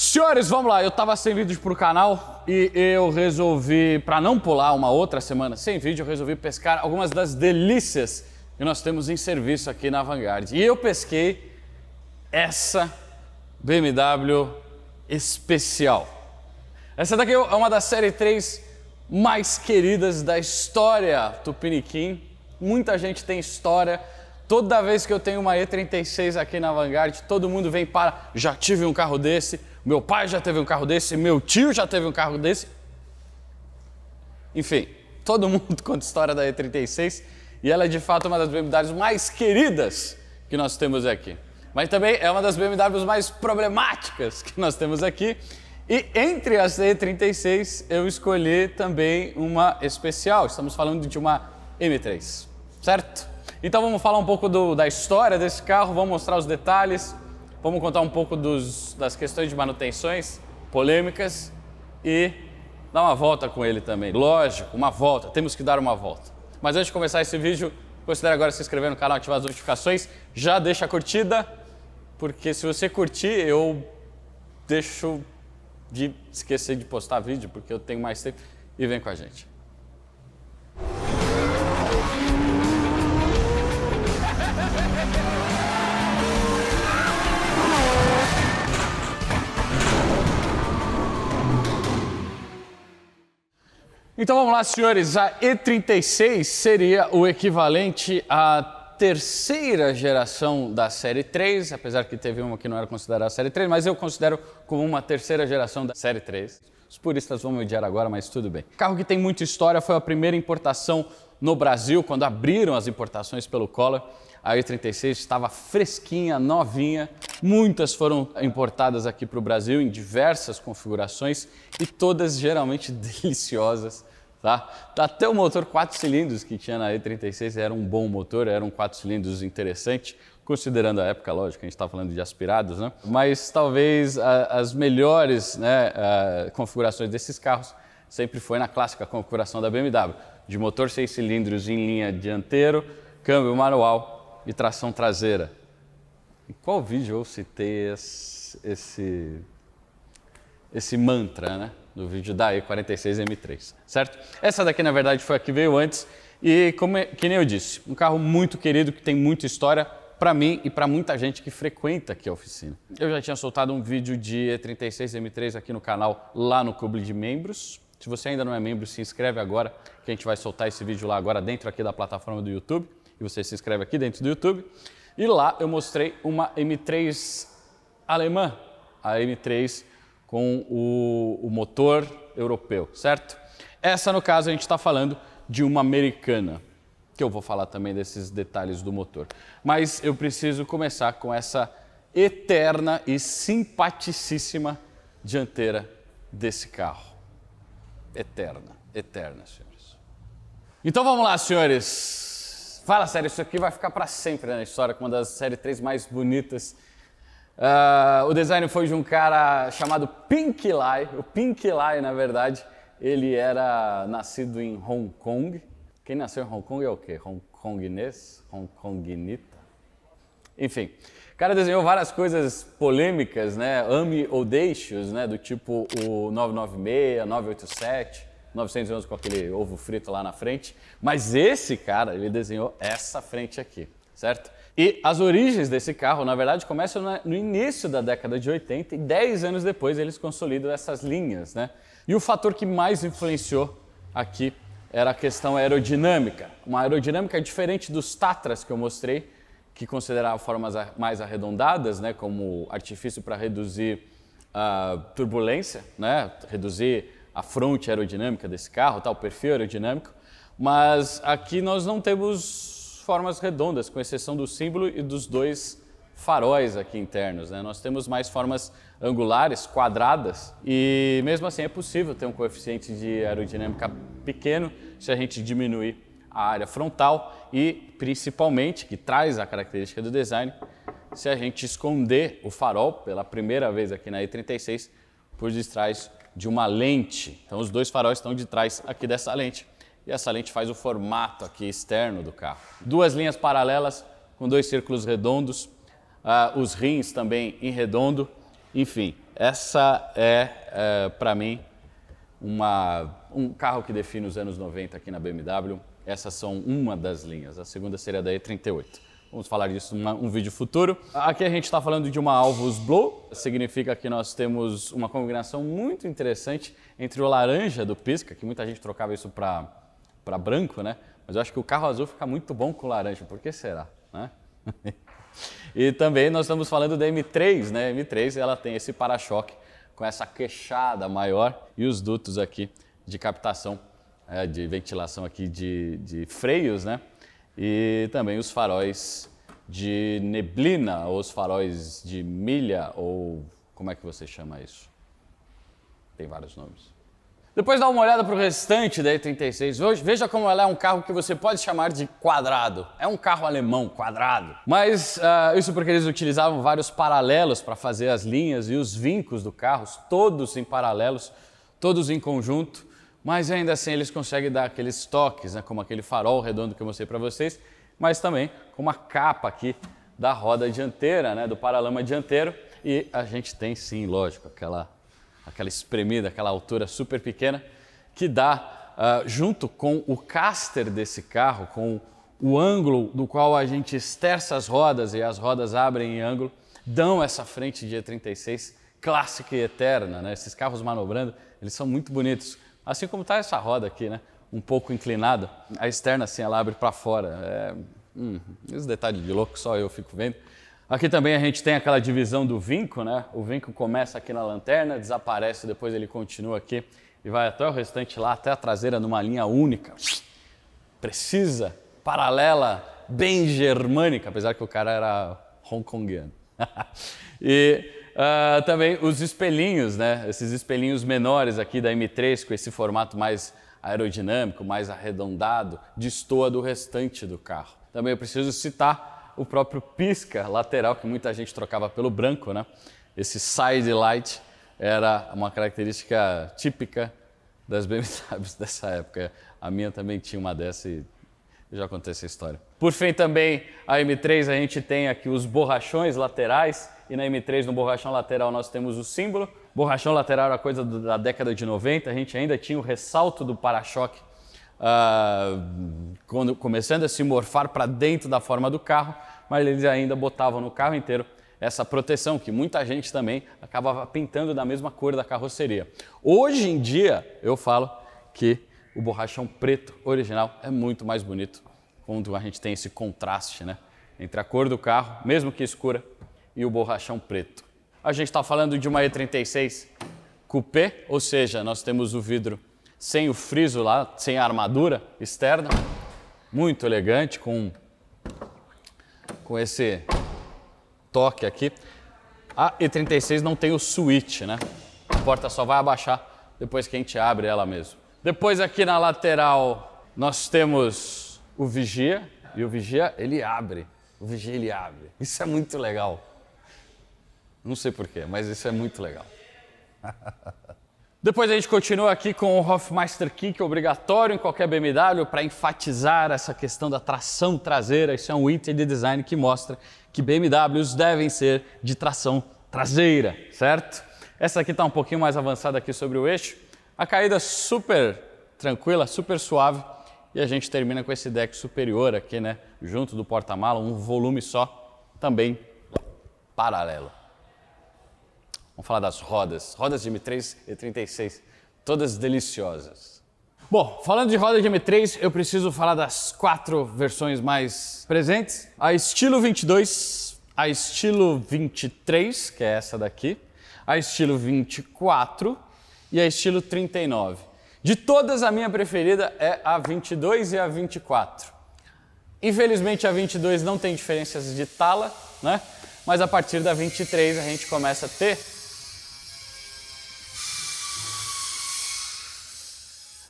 Senhores, vamos lá. Eu tava sem vídeos pro canal e eu resolvi, para não pular uma outra semana sem vídeo, eu resolvi pescar algumas das delícias que nós temos em serviço aqui na Vanguard. E eu pesquei essa BMW especial. Essa daqui é uma das série 3 mais queridas da história Tupiniquim. Muita gente tem história. Toda vez que eu tenho uma E36 aqui na Vanguard, todo mundo vem para. Já tive um carro desse meu pai já teve um carro desse, meu tio já teve um carro desse. Enfim, todo mundo conta história da E36 e ela é de fato uma das BMWs mais queridas que nós temos aqui. Mas também é uma das BMWs mais problemáticas que nós temos aqui. E entre as E36 eu escolhi também uma especial. Estamos falando de uma M3, certo? Então vamos falar um pouco do, da história desse carro, vamos mostrar os detalhes. Vamos contar um pouco dos, das questões de manutenções, polêmicas e dar uma volta com ele também. Lógico, uma volta, temos que dar uma volta. Mas antes de começar esse vídeo, considere agora se inscrever no canal, ativar as notificações, já deixa a curtida, porque se você curtir, eu deixo de esquecer de postar vídeo, porque eu tenho mais tempo, e vem com a gente. Então vamos lá, senhores. A E36 seria o equivalente à terceira geração da série 3, apesar que teve uma que não era considerada a série 3, mas eu considero como uma terceira geração da série 3. Os puristas vão me odiar agora, mas tudo bem. carro que tem muita história foi a primeira importação no Brasil, quando abriram as importações pelo Collor, a E36 estava fresquinha, novinha. Muitas foram importadas aqui para o Brasil em diversas configurações e todas geralmente deliciosas. Tá? tá? Até o motor 4 cilindros que tinha na E36 era um bom motor, era um 4 cilindros interessante, considerando a época, lógico, a gente está falando de aspirados, né? mas talvez a, as melhores né, a, ah, configurações desses carros sempre foi na clássica configuração da BMW de motor 6 cilindros em linha dianteiro, câmbio manual e tração traseira. Em qual vídeo eu citei esse, esse, esse mantra, né? No vídeo da E46M3, certo? Essa daqui, na verdade, foi a que veio antes. E, como é, que nem eu disse, um carro muito querido, que tem muita história, para mim e para muita gente que frequenta aqui a oficina. Eu já tinha soltado um vídeo de E36M3 aqui no canal, lá no clube de membros. Se você ainda não é membro, se inscreve agora, que a gente vai soltar esse vídeo lá agora dentro aqui da plataforma do YouTube. E você se inscreve aqui dentro do YouTube. E lá eu mostrei uma M3 alemã, a M3 com o, o motor europeu, certo? Essa, no caso, a gente está falando de uma americana, que eu vou falar também desses detalhes do motor. Mas eu preciso começar com essa eterna e simpaticíssima dianteira desse carro eterna, eterna, senhores. Então vamos lá, senhores. Fala sério, isso aqui vai ficar para sempre na história como uma das séries três mais bonitas. Uh, o design foi de um cara chamado Pink Lai. O Pink Lai, na verdade, ele era nascido em Hong Kong. Quem nasceu em Hong Kong é o quê? Hong Konginês? Hong Konginita? Enfim cara desenhou várias coisas polêmicas, né? Ame ou deixe-os, né? Do tipo o 996, 987, 911 com aquele ovo frito lá na frente. Mas esse cara, ele desenhou essa frente aqui, certo? E as origens desse carro, na verdade, começam no início da década de 80 e 10 anos depois eles consolidam essas linhas, né? E o fator que mais influenciou aqui era a questão aerodinâmica. Uma aerodinâmica diferente dos Tatras que eu mostrei, que considerava formas mais arredondadas, né, como artifício para reduzir a turbulência, né, reduzir a fronte aerodinâmica desse carro, tal, o perfil aerodinâmico, mas aqui nós não temos formas redondas, com exceção do símbolo e dos dois faróis aqui internos. Né? Nós temos mais formas angulares, quadradas, e mesmo assim é possível ter um coeficiente de aerodinâmica pequeno se a gente diminuir a área frontal e, principalmente, que traz a característica do design, se a gente esconder o farol pela primeira vez aqui na E36 por detrás de uma lente. Então, os dois faróis estão de trás aqui dessa lente. E essa lente faz o formato aqui externo do carro. Duas linhas paralelas com dois círculos redondos, uh, os rins também em redondo. Enfim, essa é, uh, eh, para mim, uma, um carro que define os anos 90 aqui na BMW. Essas são uma das linhas. A segunda seria da E38. Vamos falar disso em um vídeo futuro. Aqui a gente está falando de uma alvos blue. Significa que nós temos uma combinação muito interessante entre o laranja do pisca, que muita gente trocava isso para branco, né? Mas eu acho que o carro azul fica muito bom com laranja. Por que será? Né? e também nós estamos falando da M3, né? A M3 ela tem esse para-choque com essa queixada maior e os dutos aqui de captação é, de ventilação aqui de, de freios, né? E também os faróis de neblina, ou os faróis de milha, ou como é que você chama isso? Tem vários nomes. Depois dá uma olhada para o restante da E36. Veja como ela é um carro que você pode chamar de quadrado. É um carro alemão, quadrado. Mas uh, isso porque eles utilizavam vários paralelos para fazer as linhas e os vincos do carro, todos em paralelos, todos em conjunto mas ainda assim eles conseguem dar aqueles toques, né, como aquele farol redondo que eu mostrei para vocês, mas também com uma capa aqui da roda dianteira, né, do paralama dianteiro, e a gente tem sim, lógico, aquela, aquela espremida, aquela altura super pequena, que dá, uh, junto com o caster desse carro, com o ângulo do qual a gente esterça as rodas e as rodas abrem em ângulo, dão essa frente de E36 clássica e eterna, né? Esses carros manobrando, eles são muito bonitos. Assim como está essa roda aqui, né? Um pouco inclinada. A externa, assim, ela abre para fora. É... Hum, esse detalhe de louco só eu fico vendo. Aqui também a gente tem aquela divisão do vinco, né? O vinco começa aqui na lanterna, desaparece, depois ele continua aqui e vai até o restante lá, até a traseira numa linha única. Precisa, paralela, bem germânica, apesar que o cara era hongkongiano. e Uh, também os espelhinhos, né? Esses espelhinhos menores aqui da M3 com esse formato mais aerodinâmico, mais arredondado, destoa do restante do carro. Também eu preciso citar o próprio pisca lateral que muita gente trocava pelo branco, né? Esse side light era uma característica típica das BMWs dessa época. A minha também tinha uma dessa e já contei essa história. Por fim, também a M3 a gente tem aqui os borrachões laterais e na M3, no borrachão lateral, nós temos o símbolo. Borrachão lateral era coisa da década de 90, a gente ainda tinha o ressalto do para-choque uh, quando, começando a se morfar para dentro da forma do carro, mas eles ainda botavam no carro inteiro essa proteção, que muita gente também acabava pintando da mesma cor da carroceria. Hoje em dia, eu falo que o borrachão preto original é muito mais bonito quando a gente tem esse contraste né? entre a cor do carro, mesmo que escura, e o borrachão preto. A gente está falando de uma E36 Coupé, ou seja, nós temos o vidro sem o friso lá, sem a armadura externa, muito elegante, com, com esse toque aqui. A E36 não tem o switch, né? A porta só vai abaixar depois que a gente abre ela mesmo. Depois aqui na lateral nós temos o Vigia, e o Vigia ele abre, o Vigia ele abre. Isso é muito legal. Não sei porquê, mas isso é muito legal. Depois a gente continua aqui com o Hofmeister Kick obrigatório em qualquer BMW para enfatizar essa questão da tração traseira. Isso é um item de design que mostra que BMWs devem ser de tração traseira, certo? Essa aqui está um pouquinho mais avançada aqui sobre o eixo. A caída super tranquila, super suave. E a gente termina com esse deck superior aqui, né? Junto do porta-mala, um volume só, também paralelo. Vamos falar das rodas. Rodas de M3 e 36, todas deliciosas. Bom, falando de roda de M3, eu preciso falar das quatro versões mais presentes. A estilo 22, a estilo 23, que é essa daqui, a estilo 24 e a estilo 39. De todas, a minha preferida é a 22 e a 24. Infelizmente, a 22 não tem diferenças de tala, né? Mas a partir da 23 a gente começa a ter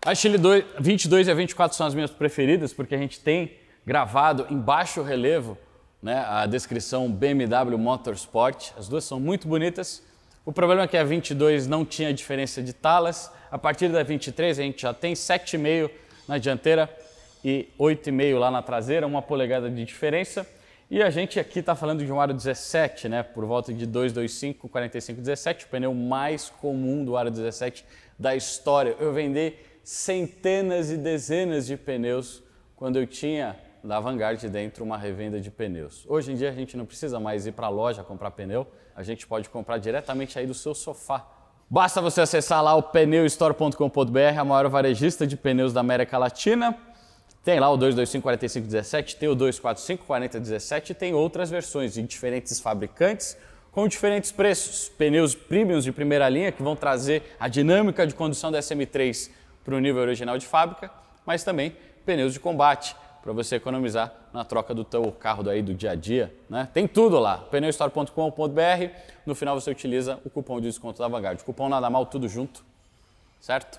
A Chile 2, 22 e a 24 são as minhas preferidas, porque a gente tem gravado em baixo relevo né, a descrição BMW Motorsport. As duas são muito bonitas. O problema é que a 22 não tinha diferença de talas. A partir da 23 a gente já tem 7,5 na dianteira e 8,5 lá na traseira, uma polegada de diferença. E a gente aqui está falando de um aro 17, né? Por volta de 225, 45, 17, o pneu mais comum do aro 17 da história. Eu vendei centenas e dezenas de pneus quando eu tinha na Vanguard dentro uma revenda de pneus. Hoje em dia a gente não precisa mais ir para a loja comprar pneu, a gente pode comprar diretamente aí do seu sofá. Basta você acessar lá o pneustore.com.br, a maior varejista de pneus da América Latina. Tem lá o 2254517, tem o 2454017 e tem outras versões de diferentes fabricantes com diferentes preços. Pneus premiums de primeira linha que vão trazer a dinâmica de condução da SM3 para o nível original de fábrica, mas também pneus de combate, para você economizar na troca do teu carro daí do dia a dia, né? Tem tudo lá, pneustore.com.br. No final você utiliza o cupom de desconto da Vanguard. Cupom nada mal, tudo junto, certo?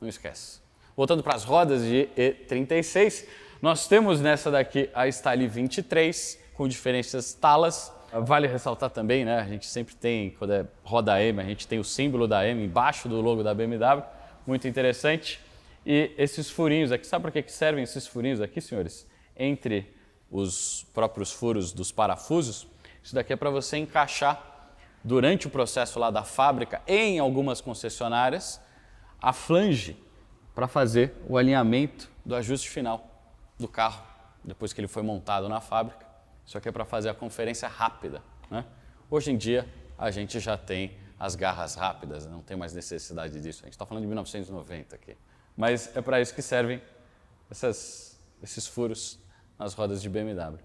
Não esquece. Voltando para as rodas de E36, nós temos nessa daqui a Style 23 com diferentes talas. Vale ressaltar também, né? A gente sempre tem, quando é roda M, a gente tem o símbolo da M embaixo do logo da BMW muito interessante. E esses furinhos aqui, sabe para que servem esses furinhos aqui, senhores? Entre os próprios furos dos parafusos, isso daqui é para você encaixar durante o processo lá da fábrica, em algumas concessionárias, a flange para fazer o alinhamento do ajuste final do carro, depois que ele foi montado na fábrica. Isso aqui é para fazer a conferência rápida. Né? Hoje em dia, a gente já tem as garras rápidas, não tem mais necessidade disso. A gente está falando de 1990 aqui. Mas é para isso que servem essas, esses furos nas rodas de BMW.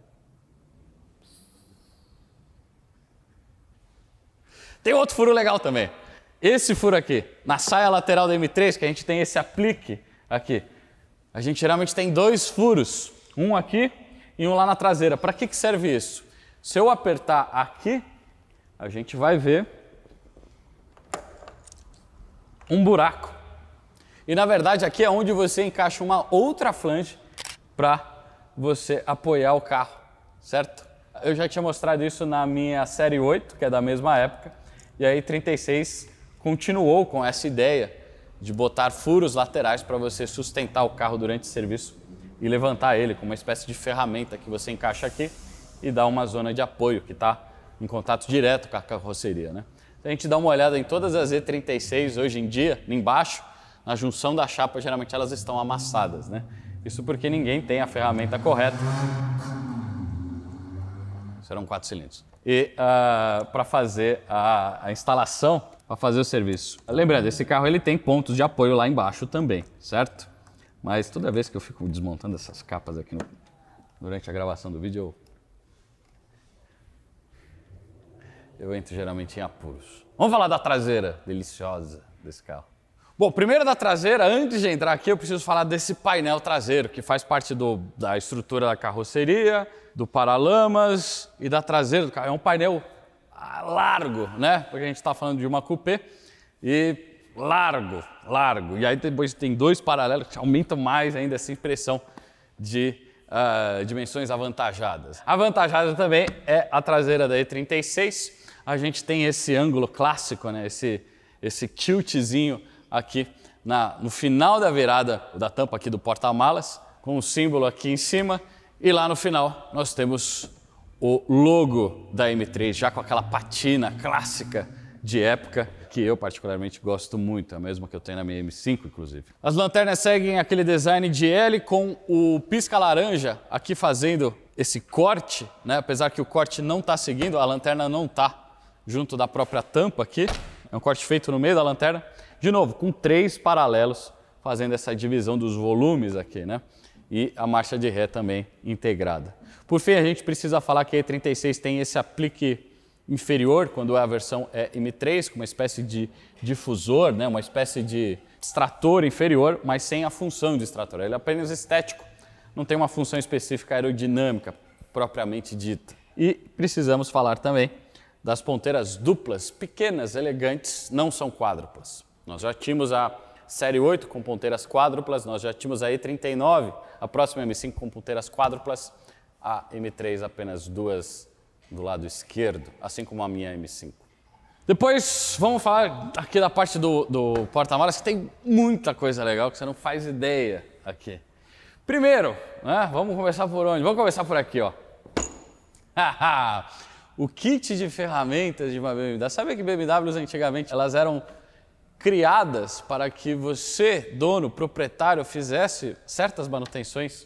Tem outro furo legal também. Esse furo aqui, na saia lateral da M3, que a gente tem esse aplique aqui. A gente geralmente tem dois furos, um aqui e um lá na traseira. Para que, que serve isso? Se eu apertar aqui, a gente vai ver um buraco. E na verdade aqui é onde você encaixa uma outra flange para você apoiar o carro, certo? Eu já tinha mostrado isso na minha série 8, que é da mesma época, e aí 36 continuou com essa ideia de botar furos laterais para você sustentar o carro durante o serviço e levantar ele com uma espécie de ferramenta que você encaixa aqui e dá uma zona de apoio que está em contato direto com a carroceria, né? Se então, a gente dá uma olhada em todas as E36 hoje em dia, embaixo, na junção da chapa, geralmente elas estão amassadas, né? Isso porque ninguém tem a ferramenta correta. Serão quatro cilindros. E uh, ah, para fazer a, a instalação, para fazer o serviço. Lembrando, esse carro ele tem pontos de apoio lá embaixo também, certo? Mas toda vez que eu fico desmontando essas capas aqui no, durante a gravação do vídeo, eu eu entro geralmente em apuros. Vamos falar da traseira deliciosa desse carro. Bom, primeiro da traseira, antes de entrar aqui, eu preciso falar desse painel traseiro, que faz parte do, da estrutura da carroceria, do paralamas e da traseira do carro. É um painel largo, né? Porque a gente está falando de uma coupé e largo, largo. E aí depois tem dois paralelos que aumentam mais ainda essa impressão de uh, dimensões avantajadas. Avantajada também é a traseira da E36, a gente tem esse ângulo clássico, né? esse, esse tiltzinho aqui na, no final da virada da tampa aqui do porta-malas, com o símbolo aqui em cima, e lá no final nós temos o logo da M3, já com aquela patina clássica de época que eu particularmente gosto muito, a mesma que eu tenho na minha M5, inclusive. As lanternas seguem aquele design de L com o pisca laranja aqui fazendo esse corte, né? Apesar que o corte não está seguindo, a lanterna não está junto da própria tampa aqui. É um corte feito no meio da lanterna. De novo, com três paralelos, fazendo essa divisão dos volumes aqui, né? E a marcha de ré também integrada. Por fim, a gente precisa falar que a E36 tem esse aplique inferior, quando a versão é M3, com uma espécie de difusor, né? uma espécie de extrator inferior, mas sem a função de extrator. Ele é apenas estético, não tem uma função específica aerodinâmica propriamente dita. E precisamos falar também das ponteiras duplas, pequenas, elegantes, não são quádruplas. Nós já tínhamos a série 8 com ponteiras quádruplas, nós já tínhamos a E39, a próxima é M5 com ponteiras quádruplas, a M3 apenas duas do lado esquerdo, assim como a minha M5. Depois vamos falar aqui da parte do, do porta-malas, que tem muita coisa legal que você não faz ideia aqui. Primeiro, né, vamos começar por onde? Vamos começar por aqui, ó. o kit de ferramentas de uma BMW. Sabe que BMWs antigamente elas eram criadas para que você, dono, proprietário, fizesse certas manutenções,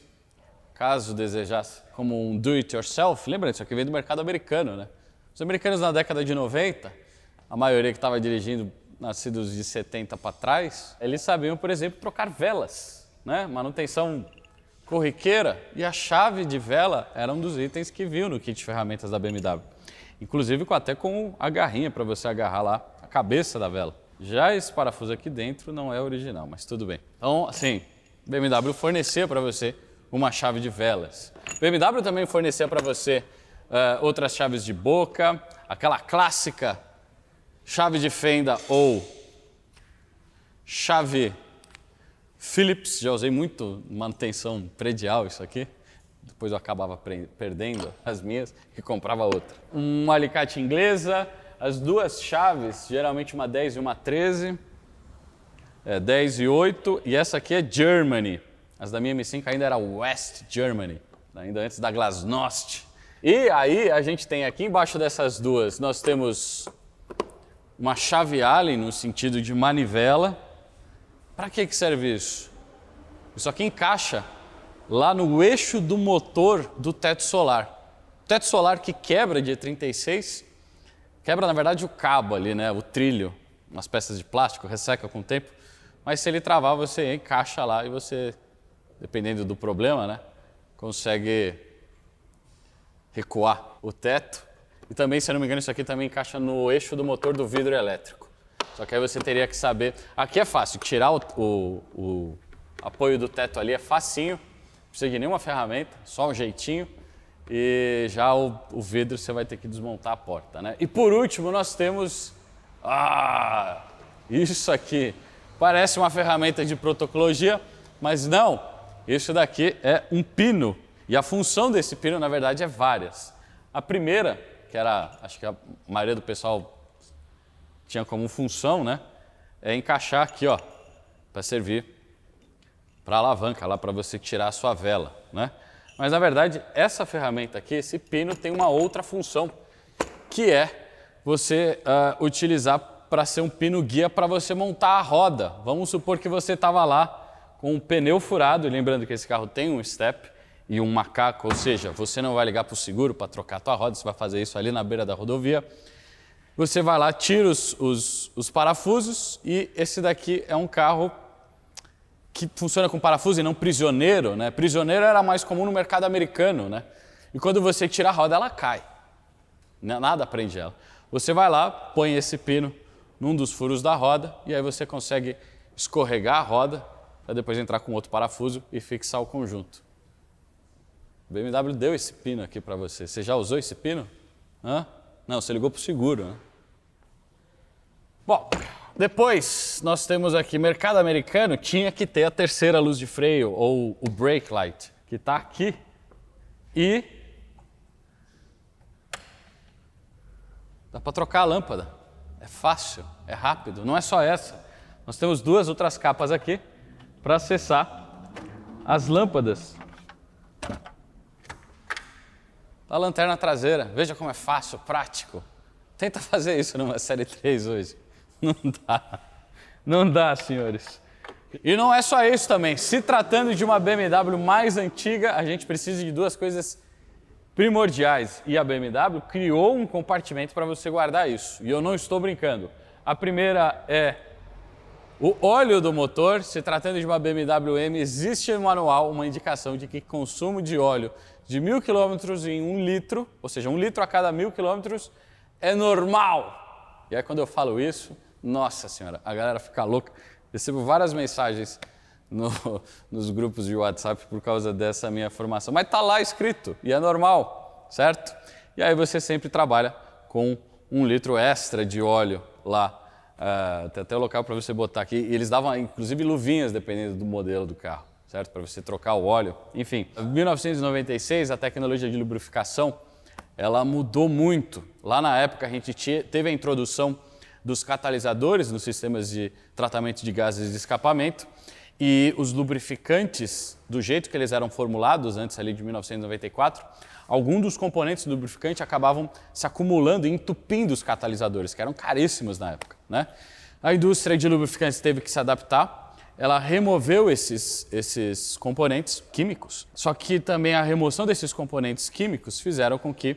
caso desejasse, como um do-it-yourself. Lembra disso aqui veio do mercado americano, né? Os americanos na década de 90, a maioria que estava dirigindo nascidos de 70 para trás, eles sabiam, por exemplo, trocar velas, né? Manutenção corriqueira e a chave de vela era um dos itens que viu no kit de ferramentas da BMW inclusive com, até com a garrinha para você agarrar lá a cabeça da vela. Já esse parafuso aqui dentro não é original, mas tudo bem. Então, assim, BMW fornecia para você uma chave de velas. BMW também fornecia para você uh, outras chaves de boca, aquela clássica chave de fenda ou chave Phillips, já usei muito manutenção predial isso aqui depois eu acabava perdendo as minhas e comprava outra. Um alicate inglesa, as duas chaves, geralmente uma 10 e uma 13, é, 10 e 8, e essa aqui é Germany. As da minha M5 ainda era West Germany, ainda antes da Glasnost. E aí a gente tem aqui embaixo dessas duas, nós temos uma chave Allen no sentido de manivela. Para que, que serve isso? Isso aqui encaixa lá no eixo do motor do teto solar. O teto solar que quebra dia 36, quebra na verdade o cabo ali, né, o trilho, umas peças de plástico, resseca com o tempo, mas se ele travar, você encaixa lá e você, dependendo do problema, né, consegue recuar o teto. E também, se eu não me engano, isso aqui também encaixa no eixo do motor do vidro elétrico. Só que aí você teria que saber. Aqui é fácil, tirar o, o, o apoio do teto ali é facinho precisa de nenhuma ferramenta, só um jeitinho. E já o, o vidro você vai ter que desmontar a porta, né? E por último, nós temos. Ah! Isso aqui. Parece uma ferramenta de protocologia, mas não. Isso daqui é um pino. E a função desse pino, na verdade, é várias. A primeira, que era, acho que a maioria do pessoal tinha como função, né? É encaixar aqui, ó, para servir para alavanca, lá para você tirar a sua vela, né? Mas na verdade, essa ferramenta aqui, esse pino, tem uma outra função, que é você uh, utilizar para ser um pino guia para você montar a roda. Vamos supor que você estava lá com um pneu furado, lembrando que esse carro tem um step e um macaco, ou seja, você não vai ligar para o seguro para trocar a tua roda, você vai fazer isso ali na beira da rodovia. Você vai lá, tira os, os, os parafusos e esse daqui é um carro que funciona com parafuso e não prisioneiro, né? Prisioneiro era mais comum no mercado americano, né? E quando você tira a roda, ela cai. Nada prende ela. Você vai lá, põe esse pino num dos furos da roda e aí você consegue escorregar a roda para depois entrar com outro parafuso e fixar o conjunto. O BMW deu esse pino aqui para você. Você já usou esse pino? Hã? Não, você ligou para o seguro. Né? Bom, depois, nós temos aqui, mercado americano tinha que ter a terceira luz de freio, ou o brake light, que está aqui. E... Dá para trocar a lâmpada. É fácil, é rápido, não é só essa. Nós temos duas outras capas aqui para acessar as lâmpadas tá a lanterna traseira. Veja como é fácil, prático. Tenta fazer isso numa série 3 hoje. Não dá. Não dá, senhores. E não é só isso também. Se tratando de uma BMW mais antiga, a gente precisa de duas coisas primordiais. E a BMW criou um compartimento para você guardar isso. E eu não estou brincando. A primeira é o óleo do motor. Se tratando de uma BMW M, existe no manual uma indicação de que consumo de óleo de mil quilômetros em um litro, ou seja, um litro a cada mil quilômetros, é normal. E aí quando eu falo isso, nossa Senhora, a galera fica louca. Recebo várias mensagens no, nos grupos de WhatsApp por causa dessa minha formação. Mas está lá escrito e é normal, certo? E aí você sempre trabalha com um litro extra de óleo lá. Uh, tem até o local para você botar aqui. E eles davam inclusive luvinhas, dependendo do modelo do carro, certo? Para você trocar o óleo. Enfim, em 1996, a tecnologia de lubrificação ela mudou muito. Lá na época, a gente teve a introdução dos catalisadores nos sistemas de tratamento de gases de escapamento e os lubrificantes, do jeito que eles eram formulados antes ali de 1994, alguns dos componentes do lubrificante acabavam se acumulando e entupindo os catalisadores, que eram caríssimos na época. Né? A indústria de lubrificantes teve que se adaptar, ela removeu esses, esses componentes químicos, só que também a remoção desses componentes químicos fizeram com que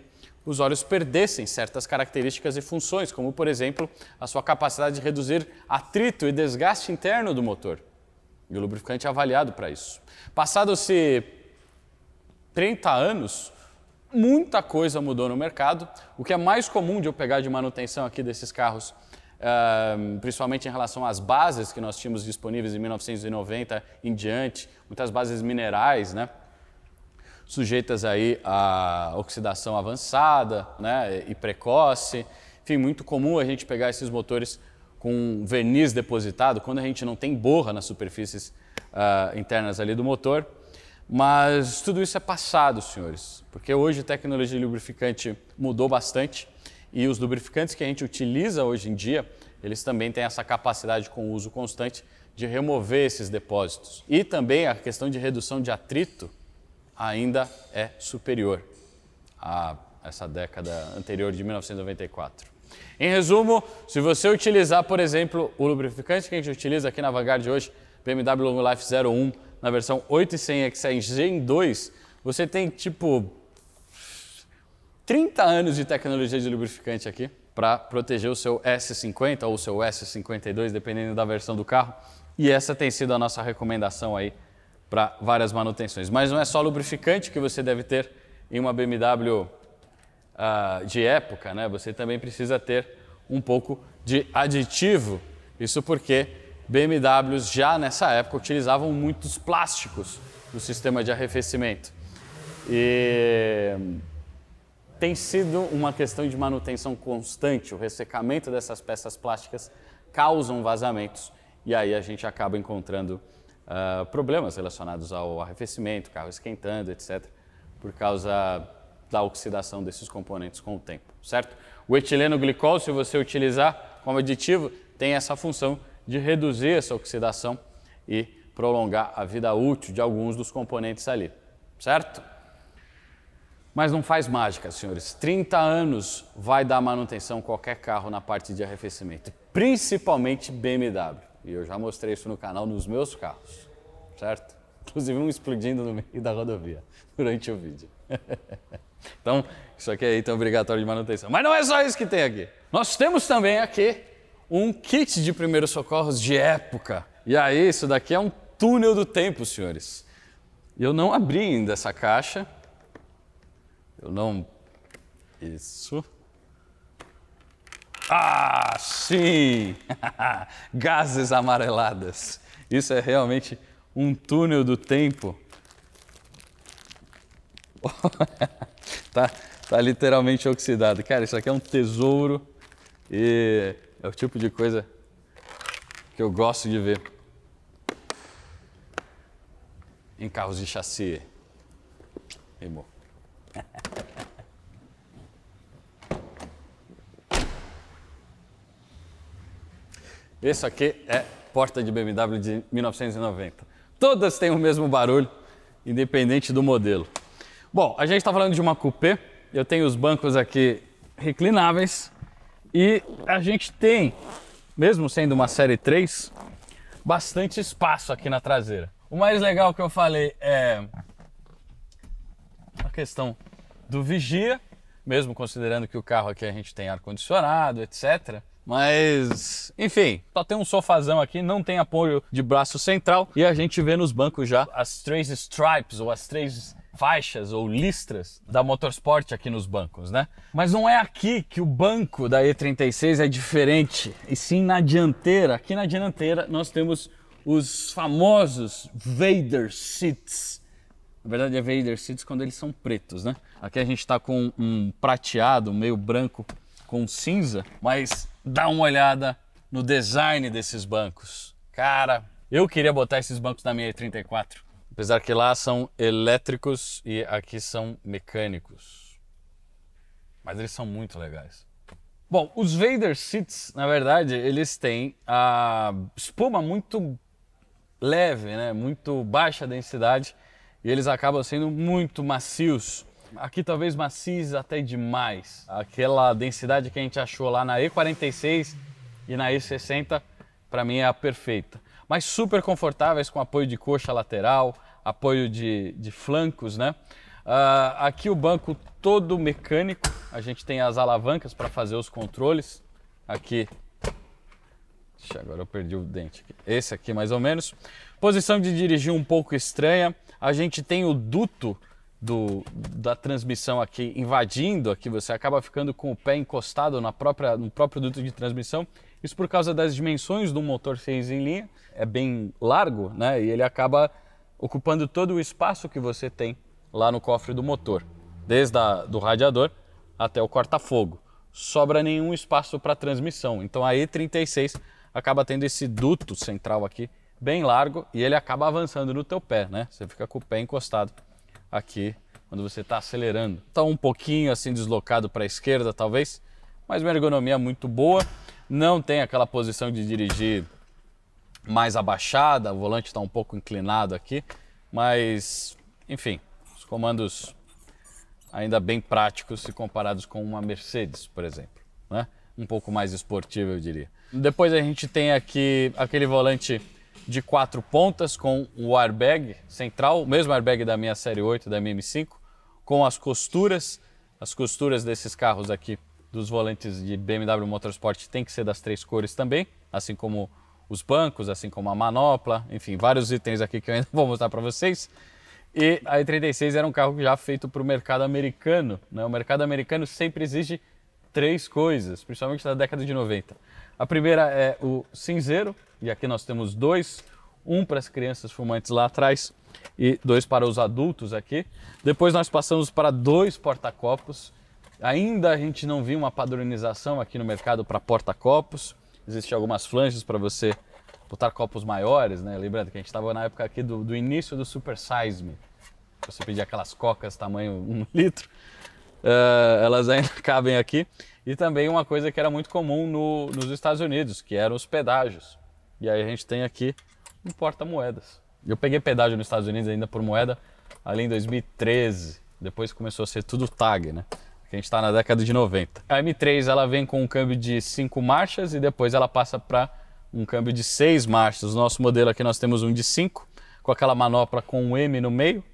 os olhos perdessem certas características e funções, como, por exemplo, a sua capacidade de reduzir atrito e desgaste interno do motor. E o lubrificante é avaliado para isso. Passados-se 30 anos, muita coisa mudou no mercado. O que é mais comum de eu pegar de manutenção aqui desses carros, principalmente em relação às bases que nós tínhamos disponíveis em 1990 em diante, muitas bases minerais, né? sujeitas aí a oxidação avançada né, e precoce. Enfim, muito comum a gente pegar esses motores com verniz depositado quando a gente não tem borra nas superfícies uh, internas ali do motor. Mas tudo isso é passado, senhores, porque hoje a tecnologia de lubrificante mudou bastante e os lubrificantes que a gente utiliza hoje em dia, eles também têm essa capacidade com o uso constante de remover esses depósitos. E também a questão de redução de atrito ainda é superior a essa década anterior de 1994. Em resumo, se você utilizar, por exemplo, o lubrificante que a gente utiliza aqui na Vanguard hoje, BMW Long Life 01, na versão 8100 e Gen 2, você tem tipo 30 anos de tecnologia de lubrificante aqui para proteger o seu S50 ou o seu S52, dependendo da versão do carro. E essa tem sido a nossa recomendação aí para várias manutenções. Mas não é só lubrificante que você deve ter em uma BMW uh, ah, de época, né? Você também precisa ter um pouco de aditivo. Isso porque BMWs já nessa época utilizavam muitos plásticos no sistema de arrefecimento. E tem sido uma questão de manutenção constante. O ressecamento dessas peças plásticas causam vazamentos e aí a gente acaba encontrando uh, problemas relacionados ao arrefecimento, carro esquentando, etc., por causa da oxidação desses componentes com o tempo, certo? O etileno glicol, se você utilizar como aditivo, tem essa função de reduzir essa oxidação e prolongar a vida útil de alguns dos componentes ali, certo? Mas não faz mágica, senhores. 30 anos vai dar manutenção qualquer carro na parte de arrefecimento, principalmente BMW. E eu já mostrei isso no canal nos meus carros, certo? Inclusive um explodindo no meio da rodovia durante o vídeo. então, isso aqui é item obrigatório de manutenção. Mas não é só isso que tem aqui. Nós temos também aqui um kit de primeiros socorros de época. E aí, isso daqui é um túnel do tempo, senhores. Eu não abri ainda essa caixa. Eu não. Isso. Ah, sim! Gases amareladas. Isso é realmente um túnel do tempo. tá, tá literalmente oxidado. Cara, isso aqui é um tesouro e é o tipo de coisa que eu gosto de ver em carros de chassi. Irmão. Esse aqui é porta de BMW de 1990. Todas têm o mesmo barulho, independente do modelo. Bom, a gente está falando de uma coupé. Eu tenho os bancos aqui reclináveis e a gente tem, mesmo sendo uma série 3, bastante espaço aqui na traseira. O mais legal que eu falei é a questão do vigia, mesmo considerando que o carro aqui a gente tem ar condicionado, etc. Mas, enfim, só tá tem um sofazão aqui, não tem apoio de braço central e a gente vê nos bancos já as três stripes ou as três faixas ou listras da Motorsport aqui nos bancos, né? Mas não é aqui que o banco da E36 é diferente, e sim na dianteira. Aqui na dianteira nós temos os famosos Vader Seats. Na verdade é Vader Seats quando eles são pretos, né? Aqui a gente está com um prateado, meio branco com cinza, mas dá uma olhada no design desses bancos. Cara, eu queria botar esses bancos na minha E34. Apesar que lá são elétricos e aqui são mecânicos. Mas eles são muito legais. Bom, os Vader Seats, na verdade, eles têm a espuma muito leve, né? muito baixa densidade, e eles acabam sendo muito macios aqui talvez macios até demais. Aquela densidade que a gente achou lá na E46 e na E60, para mim é a perfeita. Mas super confortáveis com apoio de coxa lateral, apoio de, de flancos, né? Uh, aqui o banco todo mecânico, a gente tem as alavancas para fazer os controles. Aqui agora eu perdi o dente. Esse aqui mais ou menos. Posição de dirigir um pouco estranha. A gente tem o duto do, da transmissão aqui invadindo aqui, você acaba ficando com o pé encostado na própria, no próprio duto de transmissão. Isso por causa das dimensões do motor 6 em linha, é bem largo, né? E ele acaba ocupando todo o espaço que você tem lá no cofre do motor, desde a, do radiador até o corta-fogo. Sobra nenhum espaço para transmissão. Então a E36 acaba tendo esse duto central aqui bem largo e ele acaba avançando no teu pé, né? Você fica com o pé encostado aqui quando você está acelerando. Está um pouquinho assim deslocado para a esquerda, talvez, mas uma ergonomia é muito boa. Não tem aquela posição de dirigir mais abaixada, o volante está um pouco inclinado aqui, mas enfim, os comandos ainda bem práticos se comparados com uma Mercedes, por exemplo, né? Um pouco mais esportivo, eu diria. Depois a gente tem aqui aquele volante de quatro pontas com o airbag central, o mesmo airbag da minha série 8 da MM5, com as costuras. As costuras desses carros aqui, dos volantes de BMW Motorsport, tem que ser das três cores também, assim como os bancos, assim como a manopla, enfim, vários itens aqui que eu ainda vou mostrar para vocês. E a E36 era um carro já feito para o mercado americano. Né? O mercado americano sempre exige três coisas, principalmente na década de 90. A primeira é o cinzeiro, e aqui nós temos dois, um para as crianças fumantes lá atrás e dois para os adultos aqui. Depois nós passamos para dois porta-copos. Ainda a gente não viu uma padronização aqui no mercado para porta-copos. Existem algumas flanges para você botar copos maiores, né? Lembrando que a gente estava na época aqui do, do início do Super Size Me. Você pedir aquelas cocas tamanho um litro, uh, elas ainda cabem aqui. E também uma coisa que era muito comum no, nos Estados Unidos, que eram os pedágios. E aí a gente tem aqui um porta-moedas. Eu peguei pedágio nos Estados Unidos ainda por moeda ali em 2013. Depois começou a ser tudo tag, né? Que a gente está na década de 90. A M3 ela vem com um câmbio de 5 marchas e depois ela passa para um câmbio de 6 marchas. O nosso modelo aqui nós temos um de 5, com aquela manopla com um M no meio.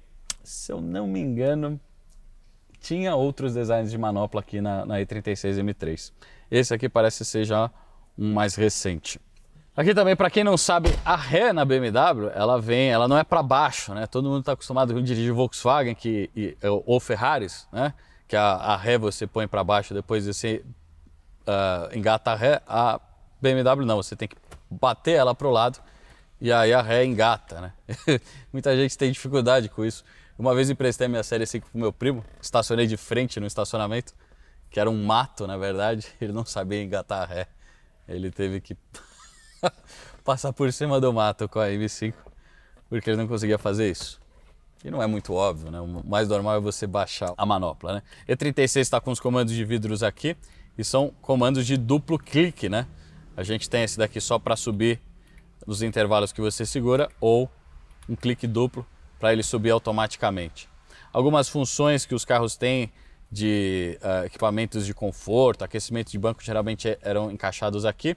Se eu não me engano, tinha outros designs de manopla aqui na, na E36M3. Esse aqui parece ser já um mais recente. Aqui também, para quem não sabe, a ré na BMW, ela vem, ela não é para baixo, né? Todo mundo está acostumado com dirigir Volkswagen que, e, é, ou Ferraris, né? Que a, a ré você põe para baixo, depois você uh, engata a ré. A BMW não, você tem que bater ela para o lado e aí a ré engata, né? Muita gente tem dificuldade com isso. Uma vez emprestei minha série 5 pro meu primo, estacionei de frente no estacionamento, que era um mato, na verdade, ele não sabia engatar a ré. Ele teve que passar por cima do mato com a M5, porque ele não conseguia fazer isso. E não é muito óbvio, né? O mais normal é você baixar a manopla, né? E36 está com os comandos de vidros aqui e são comandos de duplo clique, né? A gente tem esse daqui só para subir nos intervalos que você segura ou um clique duplo para ele subir automaticamente. Algumas funções que os carros têm de uh, equipamentos de conforto, aquecimento de banco geralmente é, eram encaixados aqui.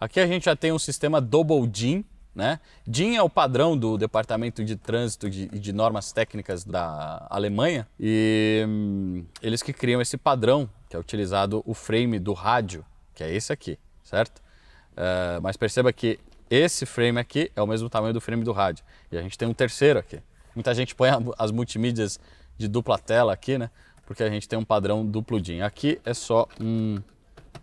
Aqui a gente já tem um sistema Double DIN, né? DIN é o padrão do Departamento de Trânsito e de, de, Normas Técnicas da Alemanha e hum, eles que criam esse padrão, que é utilizado o frame do rádio, que é esse aqui, certo? Uh, mas perceba que esse frame aqui é o mesmo tamanho do frame do rádio e a gente tem um terceiro aqui. Muita gente põe as multimídias de dupla tela aqui, né? Porque a gente tem um padrão duplo DIN. Aqui é só um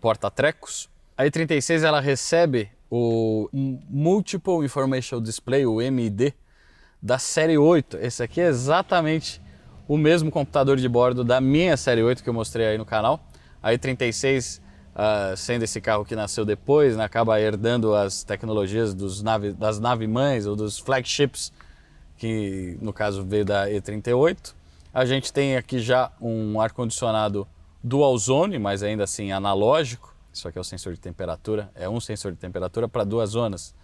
porta-trecos. A E36 ela recebe o Multiple Information Display, o MID, da série 8. Esse aqui é exatamente o mesmo computador de bordo da minha série 8 que eu mostrei aí no canal. A E36, uh, ah, sendo esse carro que nasceu depois, né, acaba herdando as tecnologias dos nave, das nave-mães ou dos flagships que no caso veio da E38. A gente tem aqui já um ar-condicionado dual zone, mas ainda assim analógico. Isso aqui é o sensor de temperatura, é um sensor de temperatura para duas zonas.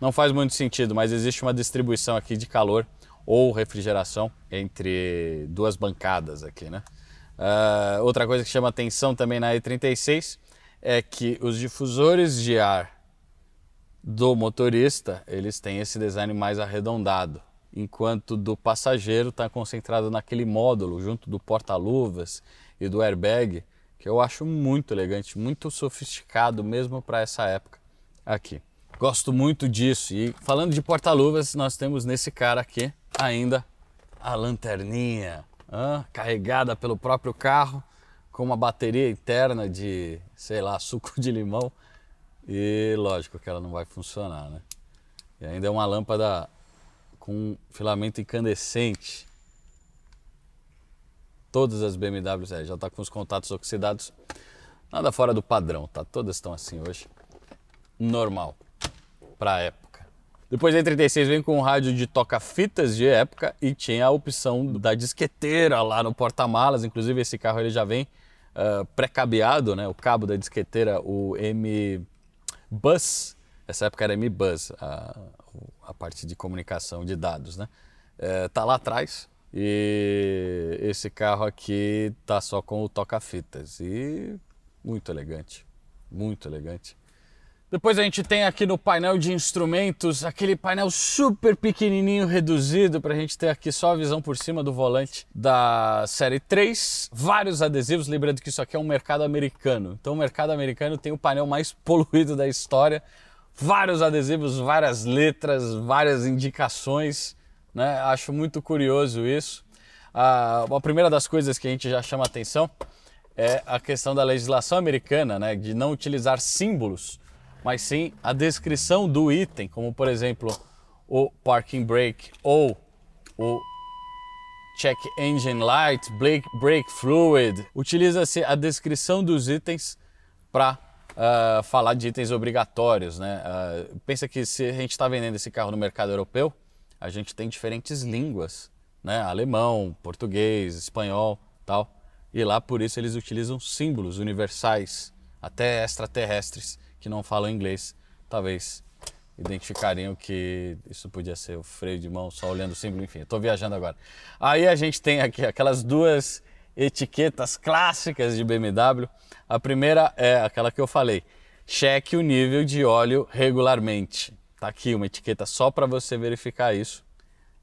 Não faz muito sentido, mas existe uma distribuição aqui de calor ou refrigeração entre duas bancadas aqui, né? Uh, outra coisa que chama atenção também na E36 é que os difusores de ar do motorista, eles têm esse design mais arredondado enquanto do passageiro está concentrado naquele módulo junto do porta-luvas e do airbag, que eu acho muito elegante, muito sofisticado mesmo para essa época aqui. Gosto muito disso. E falando de porta-luvas, nós temos nesse cara aqui ainda a lanterninha, ah, carregada pelo próprio carro, com uma bateria interna de, sei lá, suco de limão. E lógico que ela não vai funcionar, né? E ainda é uma lâmpada com filamento incandescente. Todas as BMWs é, já está com os contatos oxidados, nada fora do padrão, tá? Todas estão assim hoje, normal para época. Depois em E36 vem com um rádio de toca-fitas de época e tinha a opção da disqueteira lá no porta-malas. Inclusive esse carro ele já vem uh, pré-cabeado, né? O cabo da disqueteira, o M Bus. Essa época era M Bus. A a parte de comunicação de dados, né? Está é, lá atrás e esse carro aqui tá só com o toca-fitas e muito elegante, muito elegante. Depois a gente tem aqui no painel de instrumentos aquele painel super pequenininho reduzido para a gente ter aqui só a visão por cima do volante da série 3. Vários adesivos, lembrando que isso aqui é um mercado americano. Então o mercado americano tem o painel mais poluído da história vários adesivos, várias letras, várias indicações. Né? Acho muito curioso isso. Ah, a primeira das coisas que a gente já chama atenção é a questão da legislação americana, né? de não utilizar símbolos, mas sim a descrição do item, como por exemplo o parking brake ou o check engine light, brake, brake fluid. Utiliza-se a descrição dos itens para uh, falar de itens obrigatórios, né? Uh, pensa que se a gente está vendendo esse carro no mercado europeu, a gente tem diferentes línguas, né? Alemão, português, espanhol, tal. E lá por isso eles utilizam símbolos universais, até extraterrestres que não falam inglês, talvez identificariam que isso podia ser o freio de mão só olhando o símbolo, enfim, estou viajando agora. Aí a gente tem aqui aquelas duas etiquetas clássicas de BMW. A primeira é aquela que eu falei: cheque o nível de óleo regularmente. Tá aqui uma etiqueta só para você verificar isso.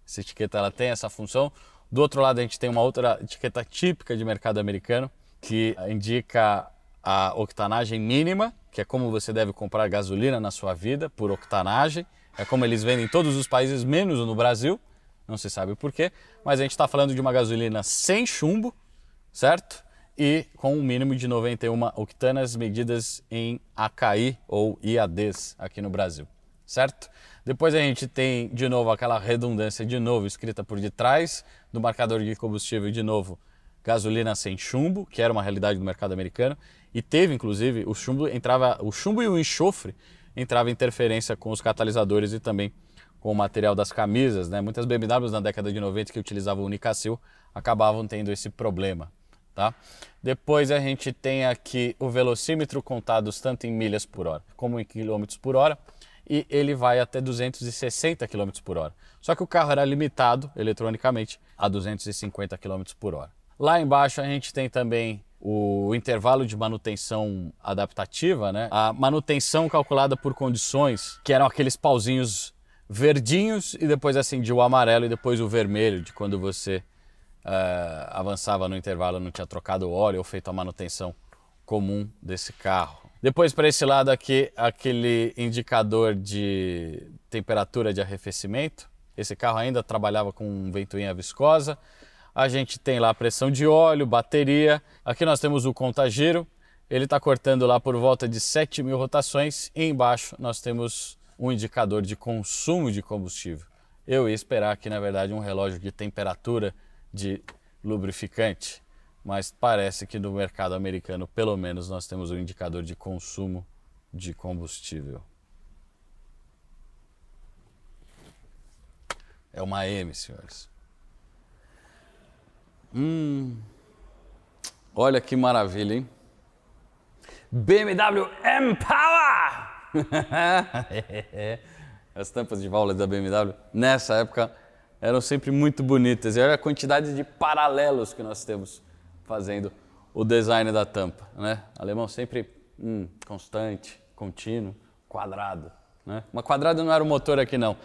Essa etiqueta ela tem essa função. Do outro lado a gente tem uma outra etiqueta típica de mercado americano que indica a octanagem mínima, que é como você deve comprar gasolina na sua vida por octanagem. É como eles vendem em todos os países, menos no Brasil. Não se sabe porquê, mas a gente está falando de uma gasolina sem chumbo, certo? E com um mínimo de 91 octanas medidas em AKI ou IADs aqui no Brasil, certo? Depois a gente tem de novo aquela redundância de novo escrita por detrás do marcador de combustível de novo gasolina sem chumbo, que era uma realidade do mercado americano, e teve inclusive o chumbo entrava o chumbo e o enxofre entrava interferência com os catalisadores e também com o material das camisas, né? Muitas BMWs na década de 90 que utilizavam o Unicacil acabavam tendo esse problema, tá? Depois a gente tem aqui o velocímetro contados tanto em milhas por hora como em quilômetros por hora e ele vai até 260 km por hora. Só que o carro era limitado eletronicamente a 250 km por hora. Lá embaixo a gente tem também o intervalo de manutenção adaptativa, né? A manutenção calculada por condições, que eram aqueles pauzinhos verdinhos e depois acendia o amarelo e depois o vermelho de quando você uh, avançava no intervalo, não tinha trocado o óleo ou feito a manutenção comum desse carro. Depois para esse lado aqui, aquele indicador de temperatura de arrefecimento. Esse carro ainda trabalhava com ventoinha viscosa. A gente tem lá a pressão de óleo, bateria. Aqui nós temos o contagiro. Ele está cortando lá por volta de 7 mil rotações. E embaixo nós temos um indicador de consumo de combustível. Eu ia esperar aqui, na verdade, um relógio de temperatura de lubrificante, mas parece que no mercado americano, pelo menos, nós temos um indicador de consumo de combustível. É uma M, senhores. Hum, olha que maravilha, hein? BMW M Power! É. As tampas de válvula da BMW, nessa época, eram sempre muito bonitas. E olha a quantidade de paralelos que nós temos fazendo o design da tampa. Né? Alemão sempre hum, constante, contínuo, quadrado. Né? Uma quadrada não era o motor aqui não.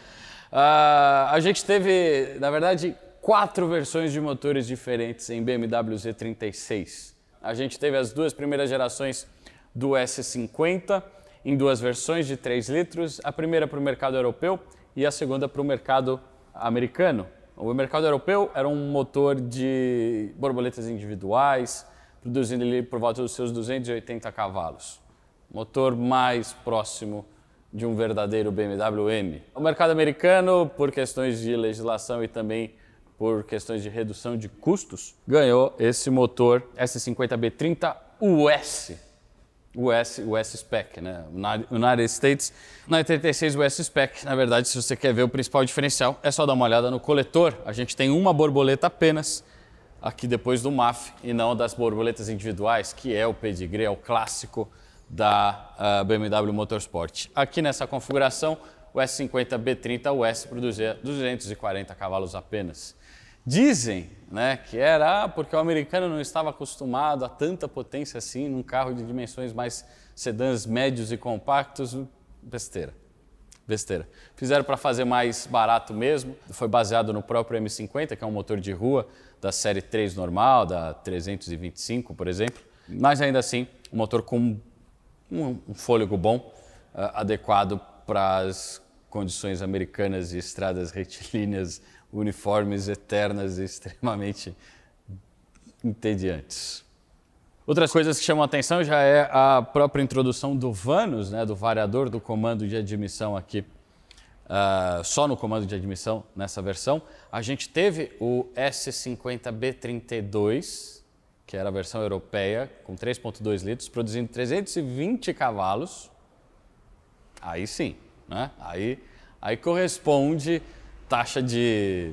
Ah, a gente teve, na verdade, quatro versões de motores diferentes em BMW Z36. A gente teve as duas primeiras gerações do S50 em duas versões de 3 litros, a primeira para o mercado europeu e a segunda para o mercado americano. O mercado europeu era um motor de borboletas individuais, produzindo ali por volta dos seus 280 cavalos. Motor mais próximo de um verdadeiro BMW M. O mercado americano, por questões de legislação e também por questões de redução de custos, ganhou esse motor S50B30 US, o S, o S spec, né? United States. Na 86 o S spec, na verdade, se você quer ver o principal diferencial, é só dar uma olhada no coletor. A gente tem uma borboleta apenas aqui depois do MAF e não das borboletas individuais, que é o pedigree, é o clássico da ah, BMW Motorsport. Aqui nessa configuração, o S50 B30 US produzia 240 cavalos apenas. Dizem né, que era ah, porque o americano não estava acostumado a tanta potência assim num carro de dimensões mais sedãs médios e compactos. Besteira. Besteira. Fizeram para fazer mais barato mesmo. Foi baseado no próprio M50, que é um motor de rua da série 3 normal, da 325, por exemplo. Mas ainda assim, um motor com um, fôlego bom, uh, adequado para as condições americanas e estradas retilíneas uniformes eternas e extremamente entediantes. Outras coisas que chamam a atenção já é a própria introdução do Vanos, né, do variador do comando de admissão aqui, uh, só no comando de admissão nessa versão. A gente teve o S50B32, que era a versão europeia, com 3.2 litros, produzindo 320 cavalos. Aí sim, né? aí, aí corresponde taxa de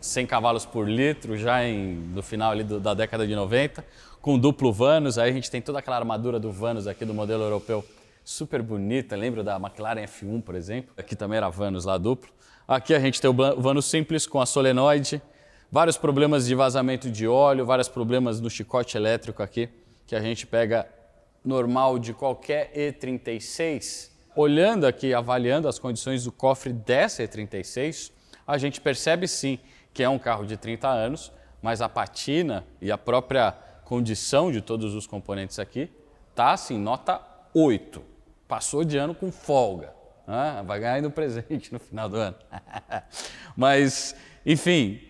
100 cavalos por litro, já em, no final ali do, da década de 90, com duplo Vanos. Aí a gente tem toda aquela armadura do Vanos aqui do modelo europeu, super bonita. Lembra da McLaren F1, por exemplo? Aqui também era Vanos lá duplo. Aqui a gente tem o Vanos simples com a solenoide, vários problemas de vazamento de óleo, vários problemas no chicote elétrico aqui, que a gente pega normal de qualquer E36. Olhando aqui, avaliando as condições do cofre dessa E36, a gente percebe sim que é um carro de 30 anos, mas a patina e a própria condição de todos os componentes aqui tá assim, nota 8. Passou de ano com folga. Né? Vai ganhar ainda um presente no final do ano. mas, enfim,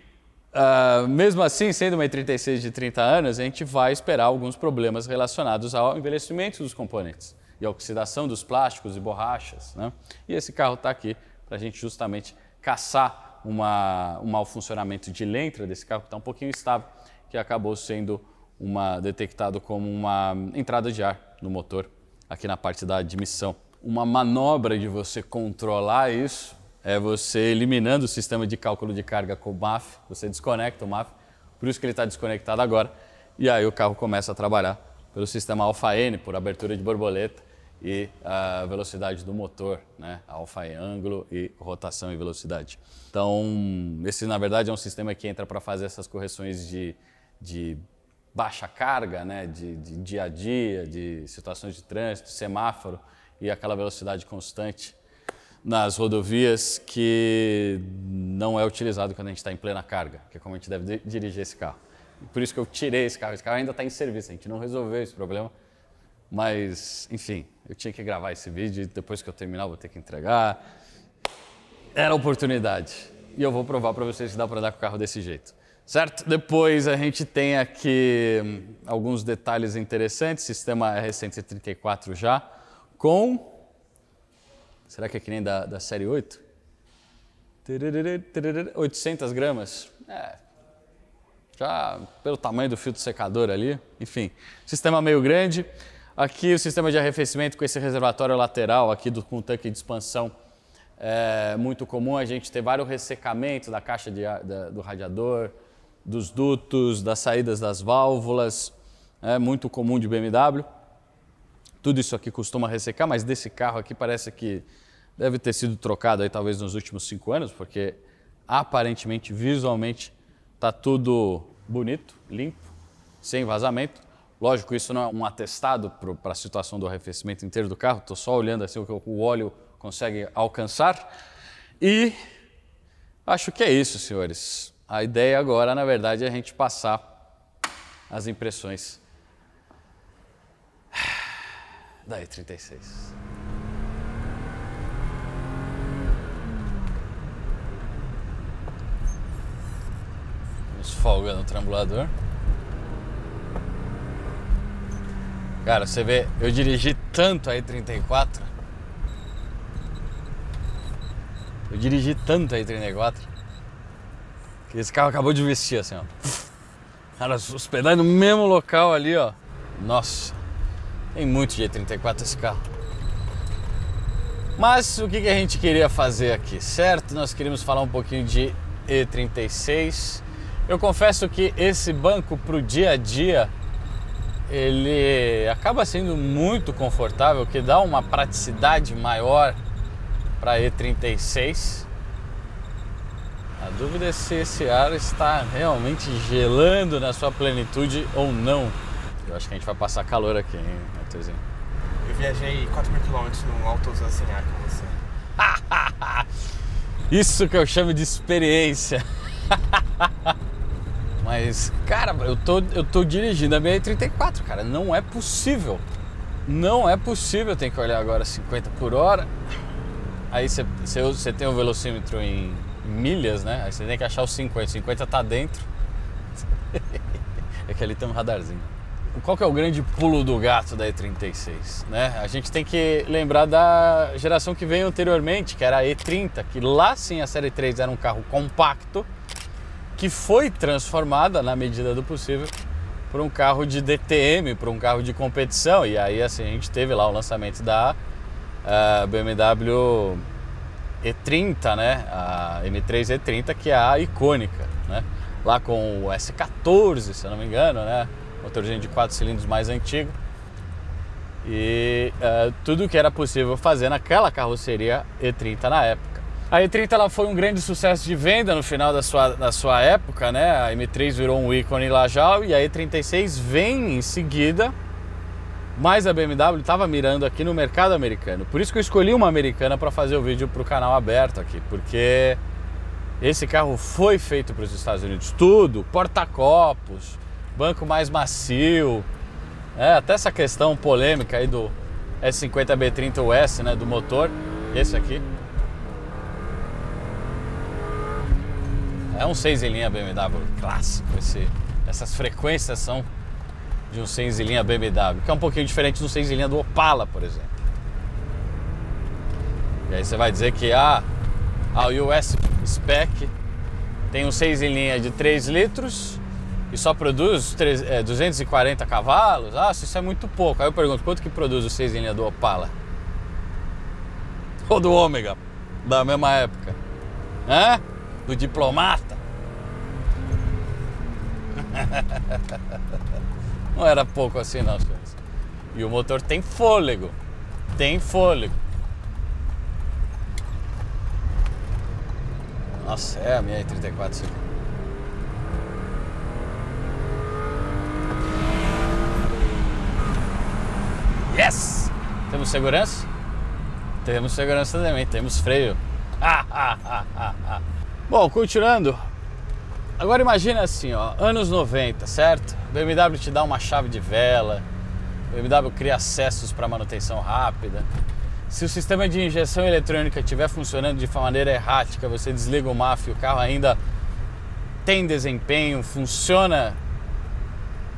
Uh, mesmo assim, sendo uma E36 de 30 anos, a gente vai esperar alguns problemas relacionados ao envelhecimento dos componentes e à oxidação dos plásticos e borrachas. Né? E esse carro está aqui para a gente justamente caçar uma, um mau funcionamento de lentra desse carro que está um pouquinho instável, que acabou sendo uma, detectado como uma entrada de ar no motor aqui na parte da admissão. Uma manobra de você controlar isso é você eliminando o sistema de cálculo de carga com o MAF, você desconecta o MAF, por isso que ele está desconectado agora, e aí o carro começa a trabalhar pelo sistema Alpha N, por abertura de borboleta, e a velocidade do motor, né? alfa e ângulo e rotação e velocidade. Então, esse na verdade é um sistema que entra para fazer essas correções de, de baixa carga, né? de, de dia a dia, de situações de trânsito, semáforo e aquela velocidade constante nas rodovias que não é utilizado quando a gente está em plena carga, que é como a gente deve dirigir esse carro. Por isso que eu tirei esse carro, esse carro ainda está em serviço, a gente não resolveu esse problema, mas enfim, eu tinha que gravar esse vídeo, depois que eu terminar eu vou ter que entregar. Era a oportunidade. E eu vou provar para vocês que dá para andar com o carro desse jeito. Certo? Depois a gente tem aqui hum, alguns detalhes interessantes. Sistema R134 já com... Será que é que nem da, da série 8? 800 gramas. É, já pelo tamanho do filtro secador ali, enfim, sistema meio grande. Aqui o sistema de arrefecimento com esse reservatório lateral aqui do, com o tanque de expansão é muito comum a gente ter vários ressecamentos da caixa de, da, do radiador, dos dutos, das saídas das válvulas, é muito comum de BMW. Tudo isso aqui costuma ressecar, mas desse carro aqui parece que deve ter sido trocado aí talvez nos últimos cinco anos, porque aparentemente, visualmente, está tudo bonito, limpo, sem vazamento. Lógico, isso não é um atestado para a situação do arrefecimento inteiro do carro, estou só olhando assim o que o óleo consegue alcançar. E acho que é isso, senhores. A ideia agora, na verdade, é a gente passar as impressões da E36. Vamos folga no trambulador. Cara, você vê, eu dirigi tanto a E34. Eu dirigi tanto a E34. Que esse carro acabou de vestir assim, ó. Cara, os pedais no mesmo local ali, ó. Nossa, tem muito de E34 esse carro. Mas o que, que a gente queria fazer aqui, certo? Nós queríamos falar um pouquinho de E36. Eu confesso que esse banco para o dia a dia ele acaba sendo muito confortável, que dá uma praticidade maior para a E36. A dúvida é se esse ar está realmente gelando na sua plenitude ou não. Eu acho que a gente vai passar calor aqui, hein, Matheusinho? Eu viajei 4 mil quilômetros num alto sem ar com você. Isso que eu chamo de experiência. Mas, cara, eu tô, eu tô dirigindo a BR-34, cara. Não é possível. Não é possível. Tem que olhar agora 50 por hora. Aí você tem o um velocímetro em milhas, né? Aí você tem que achar os 50. 50 tá dentro. é que ali tem um radarzinho. Qual que é o grande pulo do gato da E36? Né? A gente tem que lembrar da geração que veio anteriormente, que era a E30, que lá sim a série 3 era um carro compacto, que foi transformada, na medida do possível, por um carro de DTM, por um carro de competição. E aí, assim, a gente teve lá o lançamento da uh, eh, BMW E30, né? A M3 E30, que é a icônica, né? Lá com o S14, se eu não me engano, né? Motorzinho de quatro cilindros mais antigo. E uh, tudo que era possível fazer naquela carroceria E30 na época. A E30 ela foi um grande sucesso de venda no final da sua, da sua época, né? A M3 virou um ícone lá já, e a E36 vem em seguida, mas a BMW estava mirando aqui no mercado americano. Por isso que eu escolhi uma americana para fazer o vídeo para o canal aberto aqui, porque esse carro foi feito para os Estados Unidos. Tudo, porta-copos, banco mais macio, né? até essa questão polêmica aí do S50 B30 US, né, do motor, esse aqui. É um 6 em linha BMW clássico. Esse, essas frequências são de um 6 em linha BMW, que é um pouquinho diferente do 6 em linha do Opala, por exemplo. E aí você vai dizer que ah, a, a US Spec tem um 6 em linha de 3 litros e só produz 3, é, 240 cavalos. Ah, isso é muito pouco. Aí eu pergunto, quanto que produz o 6 em linha do Opala? Ou do Ômega, da mesma época? Hã? do diplomata. Não era pouco assim, não, senhores. E o motor tem fôlego. Tem fôlego. Nossa, é a minha E34 segundos. Yes! Temos segurança? Temos segurança também, temos freio. Ha, ha, ha, ha, ha. Bom, continuando. Agora imagina assim, ó, anos 90, certo? O BMW te dá uma chave de vela, o BMW cria acessos para manutenção rápida. Se o sistema de injeção eletrônica estiver funcionando de maneira errática, você desliga o MAF e o carro ainda tem desempenho, funciona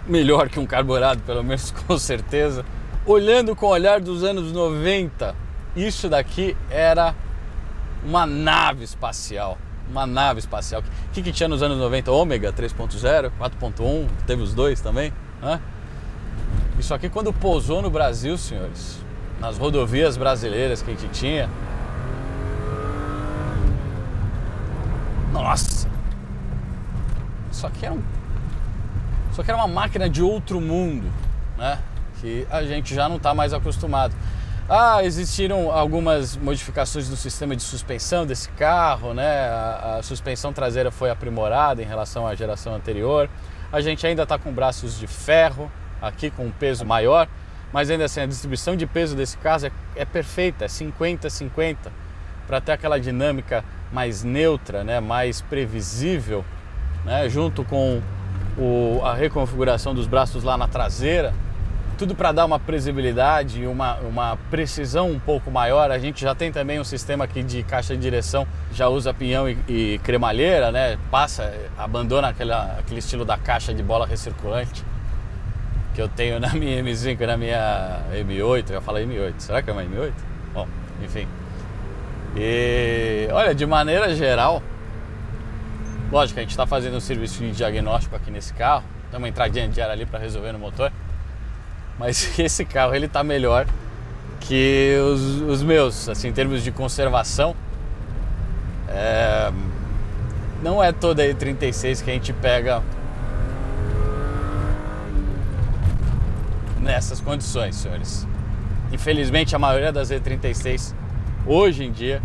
melhor que um carburado, pelo menos com certeza. Olhando com o olhar dos anos 90, isso daqui era uma nave espacial uma nave espacial. O que, que tinha nos anos 90? Ômega 3.0, 4.1, teve os dois também. Né? Isso aqui quando pousou no Brasil, senhores, nas rodovias brasileiras que a gente tinha. Nossa! Isso aqui era um. Isso aqui era uma máquina de outro mundo, né? Que a gente já não está mais acostumado. Ah, existiram algumas modificações no sistema de suspensão desse carro, né? A, a suspensão traseira foi aprimorada em relação à geração anterior. A gente ainda está com braços de ferro, aqui com um peso maior, mas ainda assim a distribuição de peso desse carro é, é perfeita, é 50-50, para ter aquela dinâmica mais neutra, né? mais previsível, né? junto com o, a reconfiguração dos braços lá na traseira tudo para dar uma previsibilidade, uma, uma precisão um pouco maior. A gente já tem também um sistema aqui de caixa de direção, já usa pinhão e, e cremalheira, né? Passa, abandona aquela, aquele estilo da caixa de bola recirculante que eu tenho na minha M5 na minha M8. Eu ia falar M8, será que é uma M8? Bom, enfim. E olha, de maneira geral, lógico, a gente está fazendo um serviço de diagnóstico aqui nesse carro, tem uma entradinha de ar ali para resolver no motor mas esse carro ele tá melhor que os, os meus, assim, em termos de conservação. É, não é toda E36 que a gente pega nessas condições, senhores. Infelizmente, a maioria das E36 hoje em dia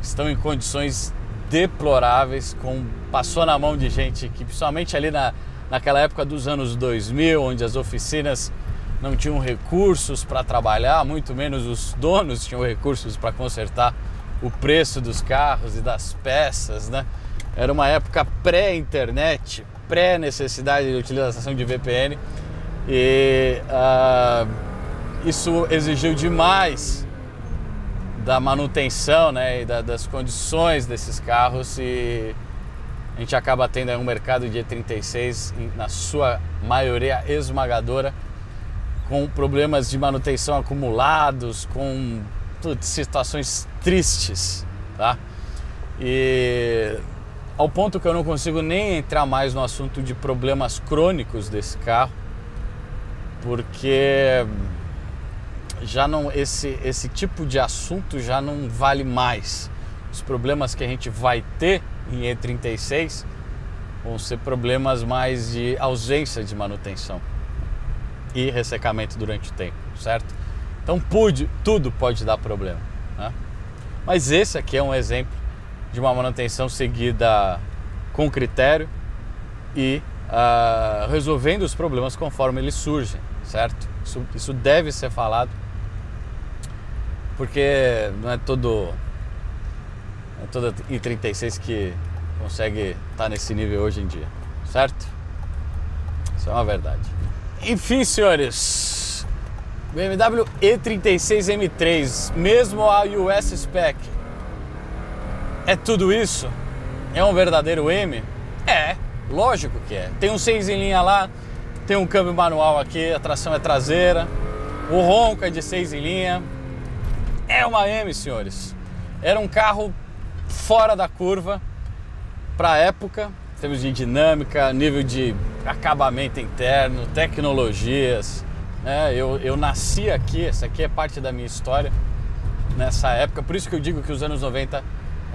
estão em condições deploráveis, com passou na mão de gente que, principalmente ali na, naquela época dos anos 2000, onde as oficinas não tinham recursos para trabalhar, muito menos os donos tinham recursos para consertar o preço dos carros e das peças, né? Era uma época pré-internet, pré-necessidade de utilização de VPN e uh, isso exigiu demais da manutenção né, e da, das condições desses carros e a gente acaba tendo um mercado de E36 na sua maioria esmagadora com problemas de manutenção acumulados, com putz, situações tristes, tá? E ao ponto que eu não consigo nem entrar mais no assunto de problemas crônicos desse carro, porque já não esse esse tipo de assunto já não vale mais. Os problemas que a gente vai ter em E36 vão ser problemas mais de ausência de manutenção e ressecamento durante o tempo, certo? Então pude, tudo pode dar problema. Né? Mas esse aqui é um exemplo de uma manutenção seguida com critério e uh, resolvendo os problemas conforme eles surgem, certo? Isso, isso deve ser falado porque não é todo não é toda I36 que consegue estar tá nesse nível hoje em dia, certo? Isso é uma verdade. Enfim, senhores, BMW E36 M3, mesmo a US Spec, é tudo isso? É um verdadeiro M? É, lógico que é. Tem um 6 em linha lá, tem um câmbio manual aqui, a tração é traseira, o ronco é de 6 em linha. É uma M, senhores. Era um carro fora da curva para a época, em termos de dinâmica, nível de acabamento interno, tecnologias. Né? Eu, eu nasci aqui, essa aqui é parte da minha história nessa época, por isso que eu digo que os anos 90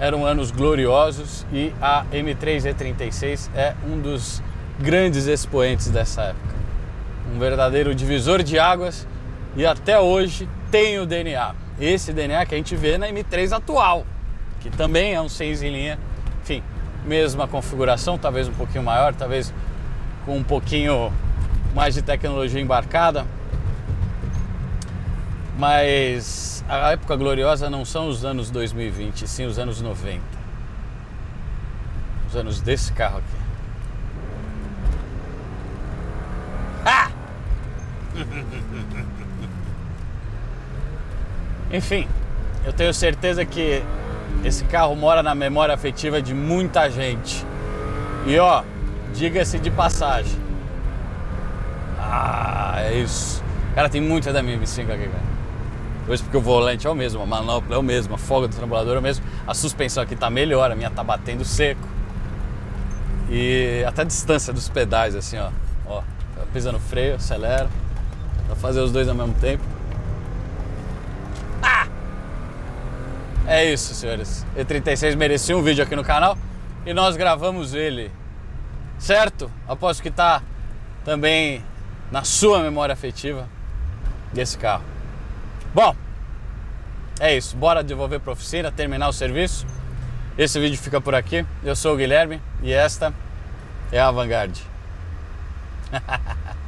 eram anos gloriosos e a M3 E36 é um dos grandes expoentes dessa época. Um verdadeiro divisor de águas e até hoje tem o DNA. Esse DNA que a gente vê na M3 atual, que também é um 6 em linha mesma configuração, talvez um pouquinho maior, talvez com um pouquinho mais de tecnologia embarcada. Mas a época gloriosa não são os anos 2020, sim os anos 90. Os anos desse carro aqui. Ah! Enfim, eu tenho certeza que esse carro mora na memória afetiva de muita gente. E ó, diga-se de passagem. Ah, é isso. Cara, tem muita da minha M5 aqui, cara. Pois porque o volante é o mesmo, a manopla é o mesmo, a folga do trambulador é o mesmo, a suspensão aqui tá melhor, a minha tá batendo seco. E até a distância dos pedais, assim, ó. Ó, tá pisa no freio, acelera, pra fazer os dois ao mesmo tempo. É isso, senhores. E36 merecia um vídeo aqui no canal e nós gravamos ele. Certo? Aposto que tá também na sua memória afetiva desse carro. Bom, é isso. Bora devolver para oficina, terminar o serviço. Esse vídeo fica por aqui. Eu sou o Guilherme e esta é a Vanguard.